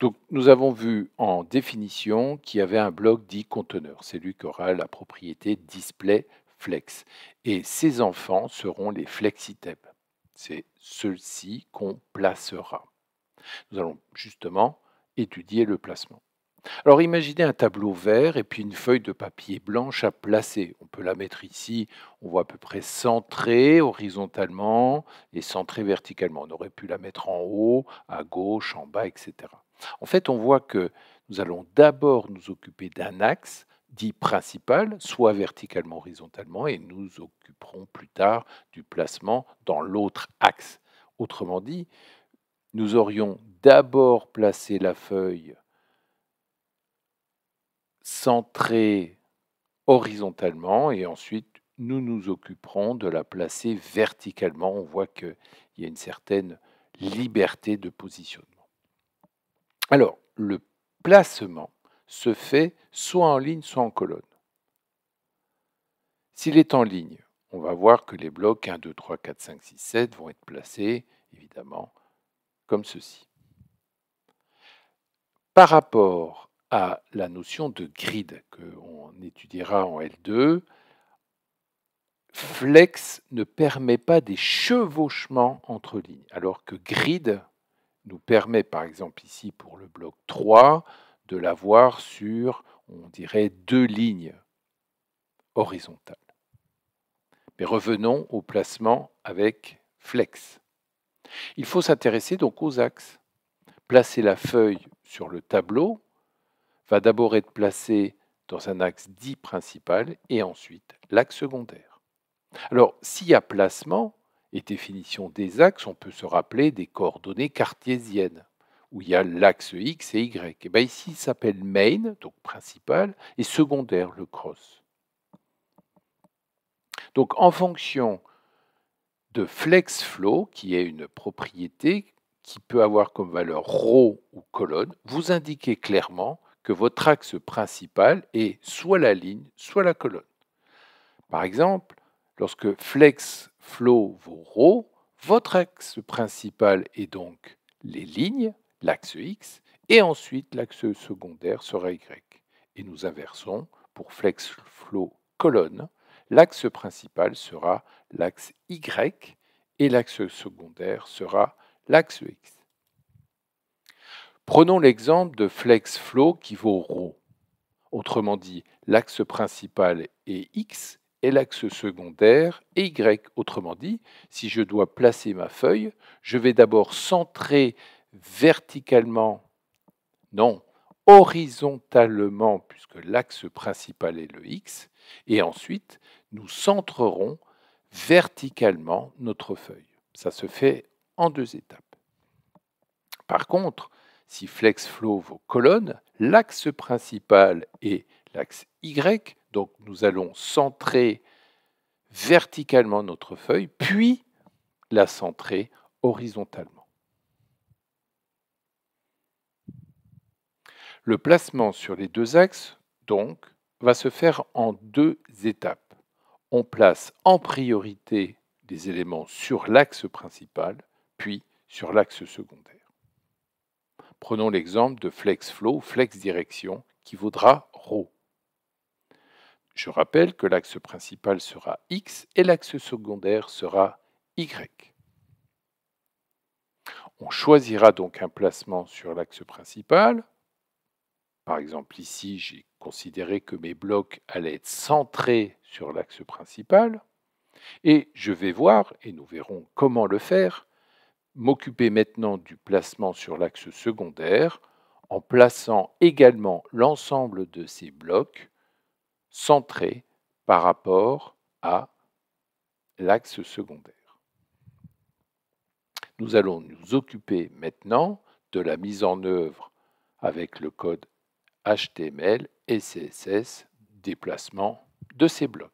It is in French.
Donc nous avons vu en définition qu'il y avait un bloc dit conteneur. C'est lui qui aura la propriété display flex. Et ses enfants seront les items. C'est ceux-ci qu'on placera. Nous allons justement étudier le placement. Alors imaginez un tableau vert et puis une feuille de papier blanche à placer. On peut la mettre ici, on voit à peu près centrée horizontalement et centrée verticalement. On aurait pu la mettre en haut, à gauche, en bas, etc. En fait, on voit que nous allons d'abord nous occuper d'un axe dit principal, soit verticalement, horizontalement, et nous occuperons plus tard du placement dans l'autre axe. Autrement dit, nous aurions d'abord placé la feuille centrée horizontalement et ensuite nous nous occuperons de la placer verticalement. On voit qu'il y a une certaine liberté de positionnement. Alors, le placement se fait soit en ligne, soit en colonne. S'il est en ligne, on va voir que les blocs 1, 2, 3, 4, 5, 6, 7 vont être placés, évidemment, comme ceci. Par rapport à la notion de grid que étudiera en L2. Flex ne permet pas des chevauchements entre lignes, alors que grid nous permet par exemple ici pour le bloc 3 de l'avoir sur, on dirait, deux lignes horizontales. Mais revenons au placement avec flex. Il faut s'intéresser donc aux axes. Placer la feuille sur le tableau va d'abord être placé dans un axe dit principal et ensuite l'axe secondaire. Alors, s'il y a placement et définition des axes, on peut se rappeler des coordonnées cartésiennes où il y a l'axe X et Y. Et eh ici, il s'appelle main, donc principal, et secondaire, le cross. Donc en fonction de flex flow, qui est une propriété qui peut avoir comme valeur row ou colonne, vous indiquez clairement que votre axe principal est soit la ligne, soit la colonne. Par exemple, lorsque flex, flow vaut ρ, votre axe principal est donc les lignes, l'axe x, et ensuite l'axe secondaire sera y. Et nous inversons pour flex, flow, colonne, l'axe principal sera l'axe y et l'axe secondaire sera l'axe x. Prenons l'exemple de flex flow qui vaut ρ. Autrement dit, l'axe principal est x et l'axe secondaire est y. Autrement dit, si je dois placer ma feuille, je vais d'abord centrer verticalement, non, horizontalement, puisque l'axe principal est le x, et ensuite nous centrerons verticalement notre feuille. Ça se fait en deux étapes. Par contre, si flex flow vos colonnes, l'axe principal est l'axe Y, donc nous allons centrer verticalement notre feuille, puis la centrer horizontalement. Le placement sur les deux axes, donc, va se faire en deux étapes. On place en priorité les éléments sur l'axe principal, puis sur l'axe secondaire. Prenons l'exemple de flex flow, flex direction, qui vaudra ρ. Je rappelle que l'axe principal sera x et l'axe secondaire sera y. On choisira donc un placement sur l'axe principal. Par exemple, ici, j'ai considéré que mes blocs allaient être centrés sur l'axe principal. Et je vais voir, et nous verrons comment le faire, m'occuper maintenant du placement sur l'axe secondaire en plaçant également l'ensemble de ces blocs centrés par rapport à l'axe secondaire. Nous allons nous occuper maintenant de la mise en œuvre avec le code HTML et CSS des de ces blocs.